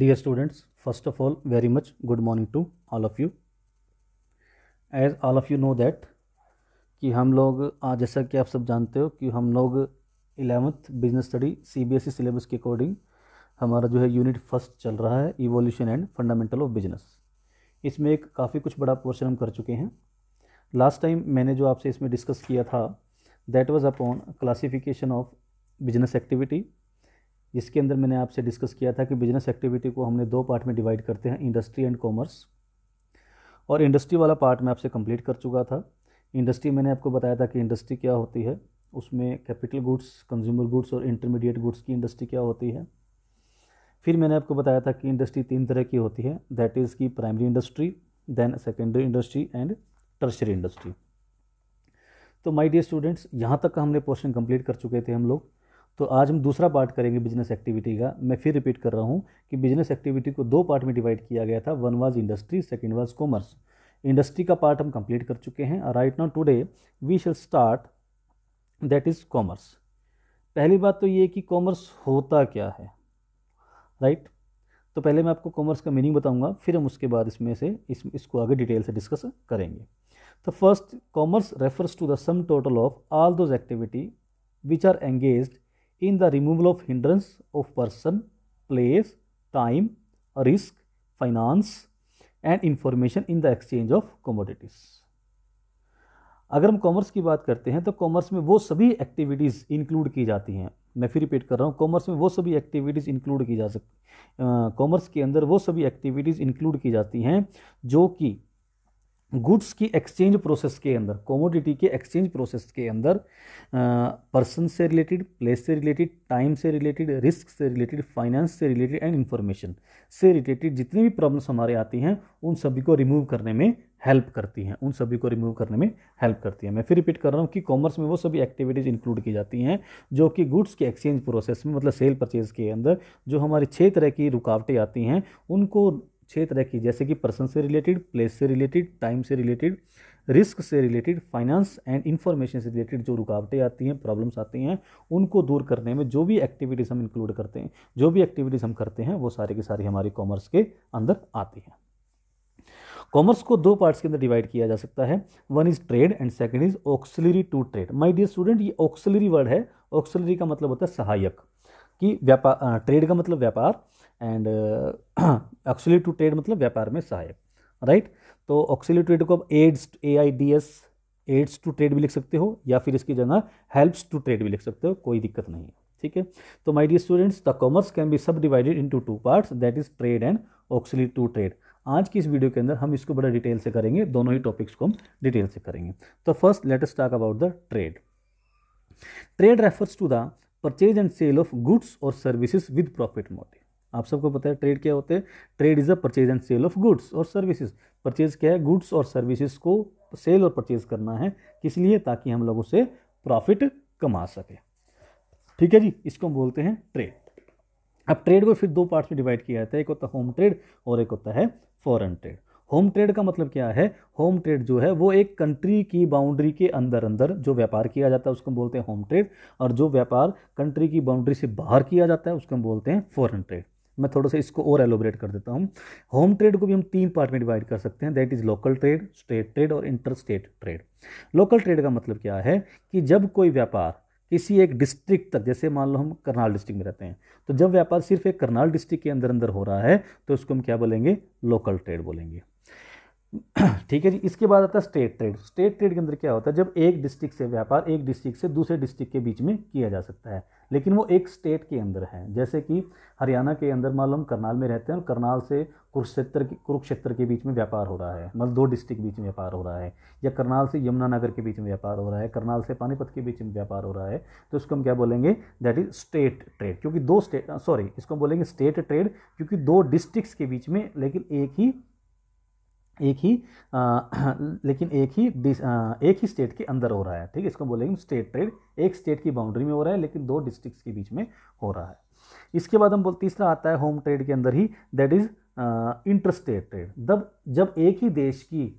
Dear students, first of all, very much good morning to all of you. As all of you know that कि हम लोग आज जैसा कि आप सब जानते हो कि हम लोग eleventh business study C B S E syllabus के अकॉर्डिंग हमारा जो है यूनिट फर्स्ट चल रहा है evolution and fundamental of business इसमें एक काफ़ी कुछ बड़ा पोर्शन हम कर चुके हैं लास्ट टाइम मैंने जो आपसे इसमें डिस्कस किया था that was upon classification of business activity जिसके अंदर मैंने आपसे डिस्कस किया था कि बिजनेस एक्टिविटी को हमने दो पार्ट में डिवाइड करते हैं इंडस्ट्री एंड कॉमर्स और इंडस्ट्री वाला पार्ट मैं आपसे कंप्लीट कर चुका था इंडस्ट्री मैंने आपको बताया था कि इंडस्ट्री क्या होती है उसमें कैपिटल गुड्स कंज्यूमर गुड्स और इंटरमीडिएट गुड्स की इंडस्ट्री क्या होती है फिर मैंने आपको बताया था कि इंडस्ट्री तीन तरह की होती है दैट इज़ की primary industry then secondary industry and tertiary industry तो माय डियर स्टूडेंट्स यहाँ तक का हमने पोर्शन कंप्लीट कर चुके थे हम लोग तो आज हम दूसरा पार्ट करेंगे बिजनेस एक्टिविटी का मैं फिर रिपीट कर रहा हूँ कि बिजनेस एक्टिविटी को दो पार्ट में डिवाइड किया गया था one was industry second was commerce industry का पार्ट हम कंप्लीट कर चुके हैं और right now today we shall start that is commerce पहली बात तो ये कि कॉमर्स होता क्या है राइट right? तो पहले मैं आपको कॉमर्स का मीनिंग बताऊंगा फिर हम उसके बाद इसमें से इस इसको आगे डिटेल से डिस्कस करेंगे तो first commerce refers to the sum total of all those activity which are engaged in the removal of hindrance of person, place, time, risk, finance and information in the exchange of commodities. अगर हम commerce की बात करते हैं तो commerce में वो सभी एक्टिविटीज़ इंक्लूड की जाती हैं मैं फिर रिपीट कर रहा हूँ कॉमर्स में वो सभी एक्टिविटीज़ इंक्लूड की जा सकती कॉमर्स के अंदर वो सभी एक्टिविटीज़ इंक्लूड की जाती हैं जो कि गुड्स की एक्सचेंज प्रोसेस के अंदर कॉमोडिटी के एक्सचेंज प्रोसेस के अंदर पर्सन से रिलेटेड प्लेस से रिलेटेड टाइम से रिलेटेड रिस्क से रिलेटेड फाइनेंस से रिलेटेड एंड इन्फॉर्मेशन से रिलेटेड जितनी भी प्रॉब्लम्स हमारे आती हैं उन सभी को रिमूव करने में हेल्प करती हैं उन सभी को रिमूव करने में हेल्प करती हैं मैं फिर रिपीट कर रहा हूँ कि कॉमर्स में वो सभी एक्टिविटीज़ इंक्लूड की जाती हैं जो कि गुड्स के एक्सचेंज प्रोसेस में मतलब सेल परचेज के अंदर जो हमारी छः तरह की रुकावटें आती हैं उनको छः तरह की जैसे कि पर्सन से रिलेटेड प्लेस से रिलेटेड टाइम से रिलेटेड रिस्क से रिलेटेड फाइनेंस एंड इन्फॉर्मेशन से रिलेटेड जो रुकावटें आती हैं प्रॉब्लम्स आती हैं उनको दूर करने में जो भी एक्टिविटीज़ हम इंक्लूड करते हैं जो भी एक्टिविटीज़ हम करते हैं वो सारे के सारे हमारे कॉमर्स के अंदर आती हैं कॉमर्स को दो पार्ट्स के अंदर डिवाइड किया जा सकता है one is trade and second is auxiliary to trade my dear student ये ऑक्सिलरी वर्ड है ऑक्सिलरी का मतलब होता है सहायक कि व्यापार ट्रेड का मतलब व्यापार एंड ऑक्सिलरी टू ट्रेड मतलब व्यापार में सहायक राइट right? तो ऑक्सिली ट्रेड को आप aids A I D S aids to trade भी लिख सकते हो या फिर इसकी जगह हेल्प्स टू ट्रेड भी लिख सकते हो कोई दिक्कत नहीं है ठीक है तो my dear students the commerce can be subdivided into two parts that is trade and auxiliary to trade आज की इस वीडियो के अंदर हम इसको बड़ा डिटेल से करेंगे दोनों ही टॉपिक्स को हम डिटेल से करेंगे तो first let's talk about the trade trade refers to the purchase and sale of goods और सर्विसेज विद प्रॉफिट मोटिव आप सबको पता है ट्रेड क्या होते हैं trade is a purchase and sale of goods और सर्विसेज परचेज क्या है गुड्स और सर्विसेज को सेल और परचेज करना है किस लिए ताकि हम लोग उसे प्रॉफिट कमा सकें ठीक है जी इसको हम बोलते हैं ट्रेड अब ट्रेड को फिर दो पार्ट्स में डिवाइड किया जाता है एक होता है होम ट्रेड और एक होता है फॉरेन ट्रेड होम ट्रेड का मतलब क्या है होम ट्रेड जो है वो एक कंट्री की बाउंड्री के अंदर अंदर जो व्यापार किया जाता है उसको हम बोलते हैं होम ट्रेड और जो व्यापार कंट्री की बाउंड्री से बाहर किया जाता है उसको हम बोलते हैं फॉरेन ट्रेड मैं थोड़ा सा इसको और एलोबरेट कर देता हूँ होम ट्रेड को भी हम तीन पार्ट में डिवाइड कर सकते हैं that is local trade state trade और inter state trade local trade का मतलब क्या है कि जब कोई व्यापार किसी एक डिस्ट्रिक्ट तक जैसे मान लो हम करनाल डिस्ट्रिक्ट में रहते हैं तो जब व्यापार सिर्फ एक करनाल डिस्ट्रिक्ट के अंदर अंदर हो रहा है तो उसको हम क्या बोलेंगे लोकल ट्रेड बोलेंगे ठीक है जी इसके बाद आता है स्टेट ट्रेड स्टेट ट्रेड के अंदर क्या होता है जब एक डिस्ट्रिक्ट से व्यापार एक डिस्ट्रिक्ट से दूसरे डिस्ट्रिक्ट के बीच में किया जा सकता है लेकिन वो एक स्टेट के अंदर हैं जैसे कि हरियाणा के अंदर मान लो हम करनाल में रहते हैं और करनाल से कुरुक्षेत्र के कुरुक्षेत्र के बीच में व्यापार हो रहा है मतलब दो डिस्ट्रिक्ट बीच में व्यापार हो रहा है या करनाल से यमुनानगर के बीच में व्यापार हो रहा है करनाल से पानीपत के बीच में व्यापार हो रहा है तो इसको हम क्या बोलेंगे दैट इज स्टेट ट्रेड क्योंकि दो स्टेट सॉरी इसको हम बोलेंगे स्टेट ट्रेड क्योंकि दो डिस्ट्रिक्ट के बीच में लेकिन एक ही एक ही आ, लेकिन एक ही आ, एक ही स्टेट के अंदर हो रहा है ठीक है इसको बोलेंगे स्टेट ट्रेड एक स्टेट की बाउंड्री में हो रहा है लेकिन दो डिस्ट्रिक्ट्स के बीच में हो रहा है इसके बाद हम बोल तीसरा आता है होम ट्रेड के अंदर ही that is inter state trade जब जब एक ही देश की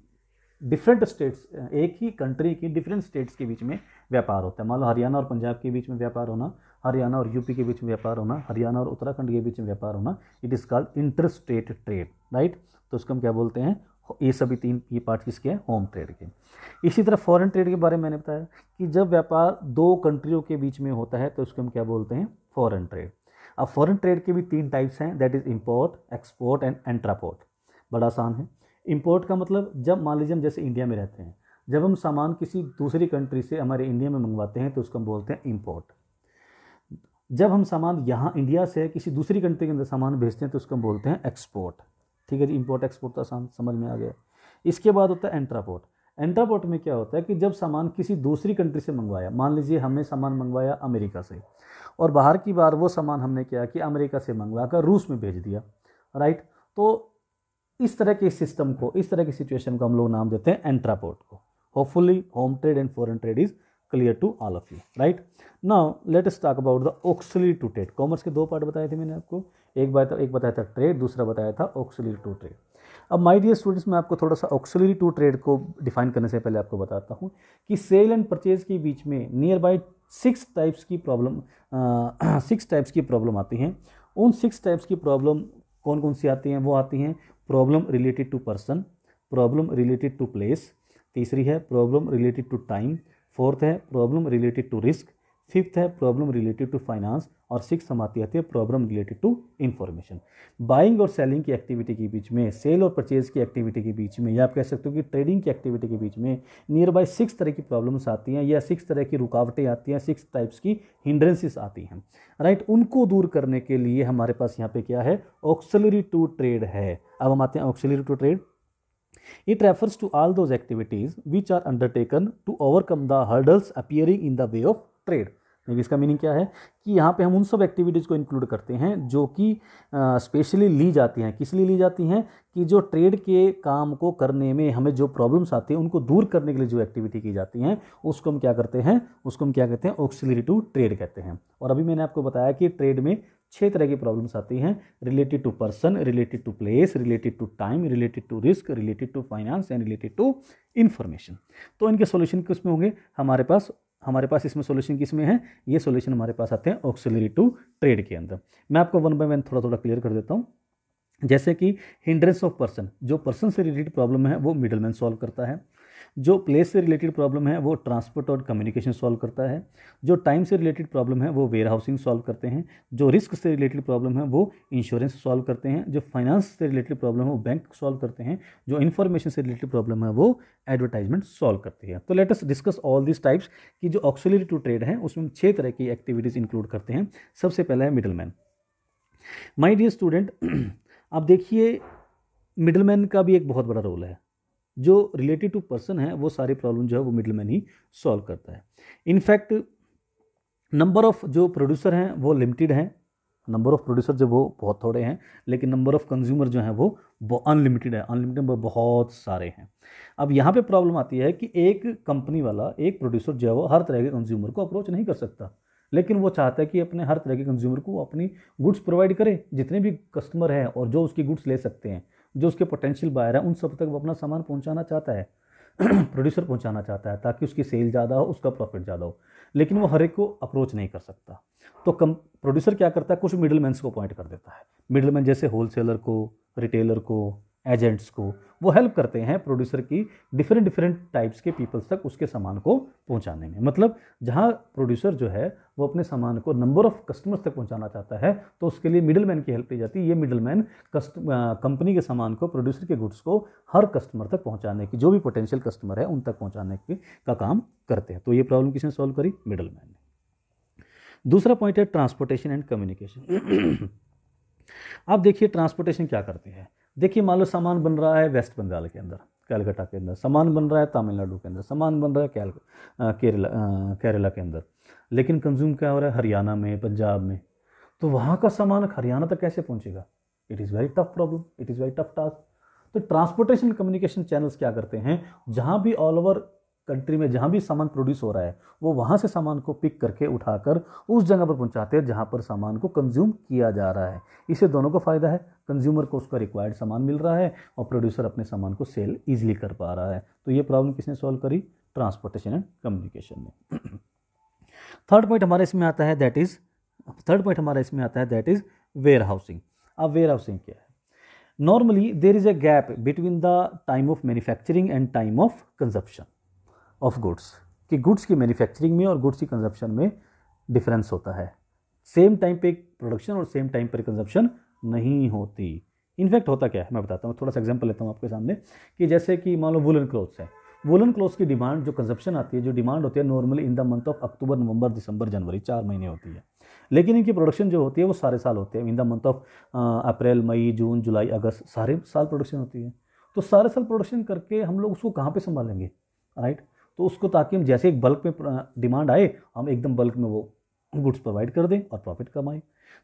डिफरेंट स्टेट्स एक ही कंट्री की डिफरेंट स्टेट्स के बीच में व्यापार होता है मान लो हरियाणा और पंजाब के बीच में व्यापार होना हरियाणा और यूपी के बीच में व्यापार होना हरियाणा और उत्तराखंड के बीच में व्यापार होना it is called inter state trade right तो उसको हम क्या बोलते हैं ये सभी तीन ये पार्ट किसके हैं होम ट्रेड के इसी तरह फॉरेन ट्रेड के बारे में मैंने बताया कि जब व्यापार दो कंट्रियों के बीच में होता है तो उसको हम क्या बोलते हैं फॉरेन ट्रेड अब फॉरेन ट्रेड के भी तीन टाइप्स हैं that is import export and entrepot बड़ा आसान है इम्पोर्ट का मतलब जब मान लीजिए हम जैसे इंडिया में रहते हैं जब हम सामान किसी दूसरी कंट्री से हमारे इंडिया में मंगवाते हैं तो उसको हम बोलते हैं इम्पोर्ट जब हम सामान यहाँ इंडिया से किसी दूसरी कंट्री के अंदर सामान भेजते हैं तो उसको हम बोलते हैं एक्सपोर्ट ठीक है जी इम्पोर्ट एक्सपोर्ट तो आसान समझ में आ गया इसके बाद होता है एंट्रापोर्ट एंट्रापोर्ट में क्या होता है कि जब सामान किसी दूसरी कंट्री से मंगवाया मान लीजिए हमने सामान मंगवाया अमेरिका से और बाहर की बार वो सामान हमने क्या कि अमेरिका से मंगवा कर रूस में भेज दिया राइट तो इस तरह के सिस्टम को इस तरह की सिचुएशन को हम लोग नाम देते हैं एंट्रापोर्ट को hopefully home trade and foreign trade is clear to all of you right now let us talk about the auxiliary to trade के दो पार्ट बताए थे मैंने आपको एक बताया एक बताया था ट्रेड दूसरा बताया था ऑक्सली टू ट्रेड अब माय डियर स्टूडेंट्स मैं आपको थोड़ा सा ऑक्सिलरी टू ट्रेड को डिफाइन करने से पहले आपको बताता हूँ कि सेल एंड परचेज के बीच में नियर बाई सिक्स टाइप्स की प्रॉब्लम सिक्स टाइप्स की प्रॉब्लम आती हैं उन सिक्स टाइप्स की प्रॉब्लम कौन कौन सी आती हैं वो आती हैं problem related to person problem related to place तीसरी है problem related to time fourth है problem related to risk fifth है प्रॉब्लम रिलेटेड टू फाइनेंस और सिक्स हम आती आती है problem related to information buying और सेलिंग की एक्टिविटी के बीच में सेल और परचेज की एक्टिविटी के बीच में या आप कह सकते हो कि ट्रेडिंग की एक्टिविटी के बीच में नियर बाई सिक्स तरह की प्रॉब्लम्स आती हैं या सिक्स तरह की रुकावटें आती हैं सिक्स टाइप्स की हिंड्रेंसेस आती हैं राइट उनको दूर करने के लिए हमारे पास यहाँ पे क्या है ऑक्सलरी टू ट्रेड है अब हम आते हैं auxiliary to trade It refers to all those activities which are undertaken to overcome the hurdles appearing in the way of trade. इसका मीनिंग क्या है कि यहाँ पे हम उन सब एक्टिविटीज़ को इंक्लूड करते हैं जो कि स्पेशली ली जाती हैं किस लिए ली जाती हैं कि जो ट्रेड के काम को करने में हमें जो प्रॉब्लम्स आती हैं उनको दूर करने के लिए जो एक्टिविटी की जाती हैं उसको हम क्या करते हैं उसको हम क्या कहते हैं ऑक्सिलरी टू ट्रेड कहते हैं और अभी मैंने आपको बताया कि ट्रेड में छः तरह की प्रॉब्लम्स आती हैं related to person related to place related to time related to risk related to finance and related to information तो इनके सोल्यूशन किस में होंगे हमारे पास हमारे पास इसमें सोल्यूशन किस में है ये सोल्यूशन हमारे पास आते हैं ऑक्सिलरी टू ट्रेड के अंदर मैं आपको वन बाय वन थोड़ा थोड़ा क्लियर कर देता हूँ जैसे कि हिंड्रेंस ऑफ पर्सन जो पर्सन से रिलेटेड प्रॉब्लम है वो मिडलमैन सॉल्व करता है जो प्लेस से रिलेटेड प्रॉब्लम है वो ट्रांसपोर्ट और कम्युनिकेशन सॉल्व करता है जो टाइम से रिलेटेड प्रॉब्लम है वो वेयर हाउसिंग सॉल्व करते हैं जो रिस्क से रिलेटेड प्रॉब्लम है वो इंश्योरेंस सॉल्व करते हैं जो फाइनेंस से रिलेटेड प्रॉब्लम है वो बैंक सॉल्व करते हैं जो इन्फॉर्मेशन से रिलेटेड प्रॉब्लम है वो एडवर्टाइजमेंट सॉल्व करते हैं तो let's discuss all this types की जो ऑक्सिलरी टू ट्रेड है उसमें छह छः तरह की एक्टिविटीज़ इंक्लूड करते हैं सबसे पहला है मिडलमैन माई डियर स्टूडेंट आप देखिए मिडलमैन का भी एक बहुत बड़ा रोल है जो रिलेटेड टू पर्सन है वो सारे प्रॉब्लम जो है वो मिडिल मैन ही सॉल्व करता है इनफैक्ट नंबर ऑफ़ जो प्रोड्यूसर हैं वो लिमिटेड हैं नंबर ऑफ़ प्रोड्यूसर जो वो बहुत थोड़े हैं लेकिन नंबर ऑफ़ कंज्यूमर जो हैं वो अनलिमिटेड है अनलिमिटेड बहुत सारे हैं अब यहाँ पे प्रॉब्लम आती है कि एक कंपनी वाला एक प्रोड्यूसर जो है वो हर तरह के कंज्यूमर को अप्रोच नहीं कर सकता लेकिन वो चाहता है कि अपने हर तरह के कंज्यूमर को अपनी गुड्स प्रोवाइड करें जितने भी कस्टमर हैं और जो उसकी गुड्स ले सकते हैं जो उसके पोटेंशियल बायर हैं उन सब तक वो अपना सामान पहुँचाना चाहता है प्रोड्यूसर पहुंचाना चाहता है ताकि उसकी सेल ज़्यादा हो उसका प्रॉफिट ज़्यादा हो लेकिन वो हर एक को अप्रोच नहीं कर सकता तो कम प्रोड्यूसर क्या करता है कुछ मिडल को अपॉइंट कर देता है मिडल जैसे होलसेलर को रिटेलर को एजेंट्स को वो हेल्प करते हैं प्रोड्यूसर की डिफरेंट डिफरेंट टाइप्स के पीपल्स तक उसके सामान को पहुंचाने में मतलब जहां प्रोड्यूसर जो है वो अपने सामान को नंबर ऑफ कस्टमर्स तक पहुंचाना चाहता है तो उसके लिए मिडल मैन की हेल्प ली जाती है ये मिडल मैन कंपनी के सामान को प्रोड्यूसर के गुड्स को हर कस्टमर तक पहुँचाने की जो भी पोटेंशियल कस्टमर है उन तक पहुँचाने की का काम करते हैं तो ये प्रॉब्लम किसने सॉल्व करी मिडल मैन ने दूसरा पॉइंट है ट्रांसपोर्टेशन एंड कम्युनिकेशन आप देखिए ट्रांसपोर्टेशन क्या करती है देखिए मान लो सामान बन रहा है वेस्ट बंगाल के अंदर कैलकटा के अंदर सामान बन रहा है तमिलनाडु के अंदर सामान बन रहा है कैल केरला केरला के अंदर लेकिन कंज्यूम क्या हो रहा है हरियाणा में पंजाब में तो वहाँ का सामान हरियाणा तक कैसे पहुँचेगा it is very tough problem it is very tough task तो ट्रांसपोर्टेशन कम्युनिकेशन चैनल्स क्या करते हैं जहाँ भी ऑल ओवर कंट्री में जहाँ भी सामान प्रोड्यूस हो रहा है वो वहाँ से सामान को पिक करके उठाकर उस जगह पर पहुँचाते हैं जहाँ पर सामान को कंज्यूम किया जा रहा है इसे दोनों को फ़ायदा है कंज्यूमर को उसका रिक्वायर्ड सामान मिल रहा है और प्रोड्यूसर अपने सामान को सेल ईजिली कर पा रहा है तो ये प्रॉब्लम किसने सॉल्व करी ट्रांसपोर्टेशन एंड कम्युनिकेशन में थर्ड पॉइंट हमारे इसमें आता है दैट इज़ थर्ड पॉइंट हमारा इसमें आता है दैट इज़ वेयर हाउसिंग अब वेयर हाउसिंग क्या है normally there is a gap between the time of manufacturing and time of consumption of goods कि गुड्स की मैन्युफैक्चरिंग में और गुड्स की कंजप्शन में डिफरेंस होता है सेम टाइम पे प्रोडक्शन और सेम टाइम पर कंजप्शन नहीं होती इनफैक्ट होता क्या है मैं बताता हूँ थोड़ा सा एग्जाम्पल लेता हूँ आपके सामने कि जैसे कि मान लो वुलन क्लोथ्स है वुलन क्लोथ्स की डिमांड जो कंजप्शन आती है जो डिमांड होती है normally in the month of October November December January चार महीने होती है लेकिन इनकी प्रोडक्शन जो होती है वो सारे साल होते हैं in the month of April May June July August सारे साल प्रोडक्शन होती है तो सारे साल प्रोडक्शन करके हम लोग उसको कहाँ पर संभालेंगे राइट right? तो उसको ताकि हम जैसे एक बल्क में डिमांड आए हम एकदम बल्क में वो गुड्स प्रोवाइड कर दें और प्रॉफिट कमाएं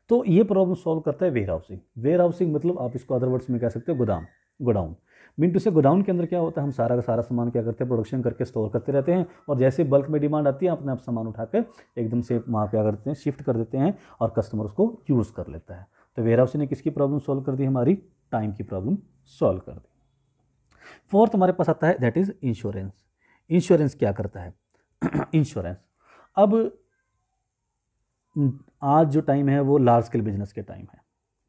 तो ये प्रॉब्लम सॉल्व करता है वेयर हाउसिंग वेयर हाउसिंग मतलब आप इसको अदर वर्ड्स में कह सकते हो गोदाम godown mean to say godown के अंदर क्या होता है हम सारा का सारा सामान क्या करते हैं प्रोडक्शन करके स्टोर करते रहते हैं और जैसे बल्क में डिमांड आती है अपने आप सामान उठा कर एकदम से वहाँ क्या करते हैं शिफ्ट कर देते हैं और कस्टमर उसको यूज़ कर लेता है तो वेयर हाउसिंग ने किसकी प्रॉब्लम सॉल्व कर दी हमारी टाइम की प्रॉब्लम सॉल्व कर दी फोर्थ हमारे पास आता है दैट इज़ इंश्योरेंस इंश्योरेंस क्या करता है इंश्योरेंस अब आज जो टाइम है वो लार्ज स्केल बिजनेस के टाइम है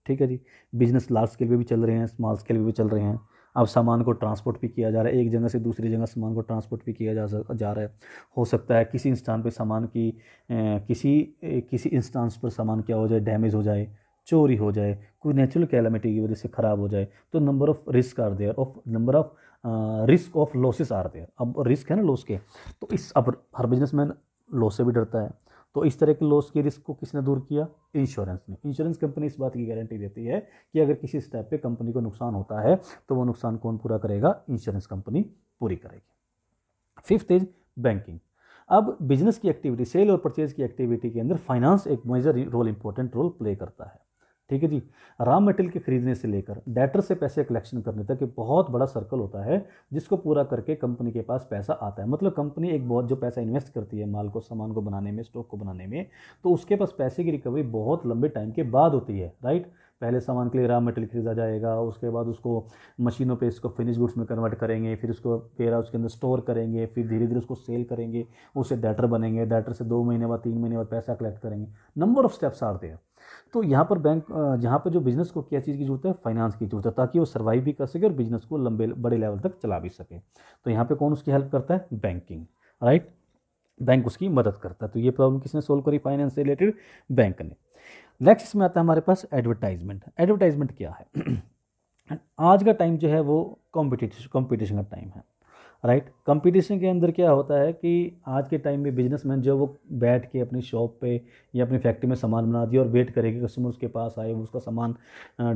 ठीक है जी बिजनेस लार्ज स्केल पे भी चल रहे हैं स्मॉल स्केल पे भी चल रहे हैं अब सामान को ट्रांसपोर्ट भी किया जा रहा है एक जगह से दूसरी जगह सामान को ट्रांसपोर्ट भी किया जा जा रहा है हो सकता है किसी इंस्टान पे सामान की ए, किसी ए, किसी इंस्टांस पर सामान क्या हो जाए डैमेज हो जाए चोरी हो जाए कोई नेचुरल कैलामिटी की वजह से ख़राब हो जाए तो number of risk are there of number of risk of losses आ रहे हैं अब रिस्क है ना लॉस के तो इस अब हर बिजनेसमैन लॉस से भी डरता है तो इस तरह के लॉस के रिस्क को किसने दूर किया इंश्योरेंस ने इंश्योरेंस कंपनी इस बात की गारंटी देती है कि अगर किसी स्टेप पे कंपनी को नुकसान होता है तो वो नुकसान कौन पूरा करेगा इंश्योरेंस कंपनी पूरी करेगी फिफ्थ इज बैंकिंग अब बिजनेस की एक्टिविटी सेल और परचेज की एक्टिविटी के अंदर फाइनेंस एक major role important role play करता है ठीक है जी राम मेटल के खरीदने से लेकर डेटर से पैसे कलेक्शन करने तक एक बहुत बड़ा सर्कल होता है जिसको पूरा करके कंपनी के पास पैसा आता है मतलब कंपनी एक बहुत जो पैसा इन्वेस्ट करती है माल को सामान को बनाने में स्टॉक को बनाने में तो उसके पास पैसे की रिकवरी बहुत लंबे टाइम के बाद होती है राइट पहले सामान के लिए रॉ मटेरियल खरीदा जाएगा उसके बाद उसको मशीनों पे इसको फिनिश गुड्स में कन्वर्ट करेंगे फिर उसको पेरा उसके अंदर स्टोर करेंगे फिर धीरे धीरे उसको सेल करेंगे उसे डेटर बनेंगे डेटर से दो महीने बाद तीन महीने बाद पैसा कलेक्ट करेंगे नंबर ऑफ स्टेप्स आते हैं तो यहाँ पर बैंक जहाँ पर जो बिज़नेस को क्या चीज़ की ज़रूरत है फाइनेंस की ज़रूरत है ताकि वो सर्वाइव भी कर सके और बिज़नेस को लंबे बड़े लेवल तक चला भी सके तो यहाँ पर कौन उसकी हेल्प करता है बैंकिंग राइट बैंक उसकी मदद करता है तो ये प्रॉब्लम किसने सोल्व करी फाइनेंस से रिलेटेड बैंक ने नेक्स्ट इसमें आता है हमारे पास एडवर्टाइजमेंट एडवर्टाइजमेंट क्या है आज का टाइम जो है वो कॉम्पिटिशन कॉम्पिटिशन का टाइम है राइट right? कंपटीशन के अंदर क्या होता है कि आज के टाइम में बिजनेसमैन जो वो बैठ के अपनी शॉप पे या अपनी फैक्ट्री में सामान बना दिए और वेट करे कि कस्टमर उसके पास आए वो उसका सामान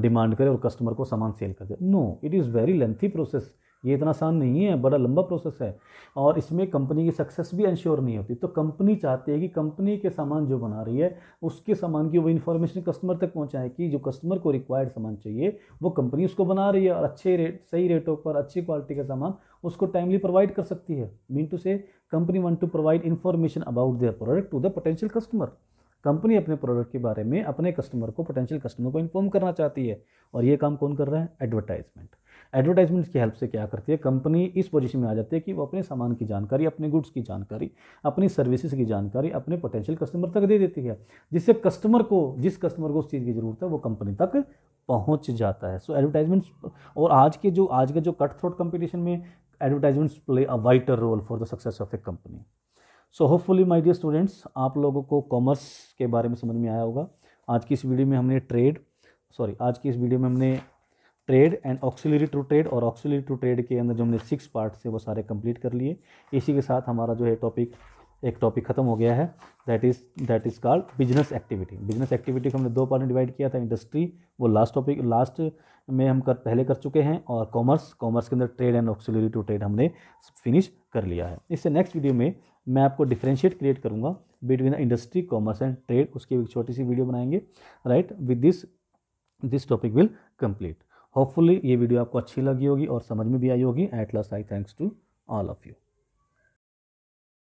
डिमांड करे और कस्टमर को सामान सेल कर दे no it is very lengthy process ये इतना आसान नहीं है बड़ा लंबा प्रोसेस है और इसमें कंपनी की सक्सेस भी इंश्योर नहीं होती तो कंपनी चाहती है कि कंपनी के सामान जो बना रही है उसके सामान की वो इन्फॉर्मेशन कस्टमर तक पहुँचाए कि जो कस्टमर को रिक्वायर्ड सामान चाहिए वो कंपनी उसको बना रही है और अच्छे रेट सही रेटों पर अच्छी क्वालिटी का सामान उसको टाइमली प्रोवाइड कर सकती है mean to say company want to provide information about their product to the potential customer company अपने प्रोडक्ट के बारे में अपने कस्टमर को पोटेंशियल कस्टमर को इन्फॉर्म करना चाहती है और ये काम कौन कर रहा है एडवर्टाइजमेंट एडवर्टाइजमेंट की हेल्प से क्या करती है कंपनी इस पोजीशन में आ जाती है कि वो अपने सामान की जानकारी अपने गुड्स की जानकारी अपनी सर्विसेज की जानकारी अपने पोटेंशियल कस्टमर तक दे देती है जिससे कस्टमर को जिस कस्टमर को उस चीज़ की ज़रूरत है वो कंपनी तक पहुंच जाता है सो so, एडवर्टाइजमेंट्स और आज के जो आज के जो कट थ्रोट कंपटीशन में advertisements play a vital role for the success of a company so hopefully my dear students आप लोगों को कॉमर्स के बारे में समझ में आया होगा आज की इस वीडियो में हमने ट्रेड सॉरी आज की इस वीडियो में हमने trade and auxiliary to trade और ऑक्सिलरी टू ट्रेड के अंदर जो हमने सिक्स पार्ट्स है वो सारे कंप्लीट कर लिए इसी के साथ हमारा जो है टॉपिक एक टॉपिक खत्म हो गया है that is that is called business activity business activity को हमने दो पार्ट में डिवाइड किया था इंडस्ट्री वो लास्ट टॉपिक लास्ट में हम कर पहले कर चुके हैं और कॉमर्स कॉमर्स के अंदर trade and auxiliary to trade हमने फिनिश कर लिया है इससे नेक्स्ट वीडियो में मैं आपको डिफ्रेंशिएट क्रिएट करूँगा between the industry commerce and trade उसकी एक छोटी सी वीडियो बनाएंगे right with this this topic will complete hopefully ये वीडियो आपको अच्छी लगी होगी और समझ में भी आई होगी at last I thanks to all of you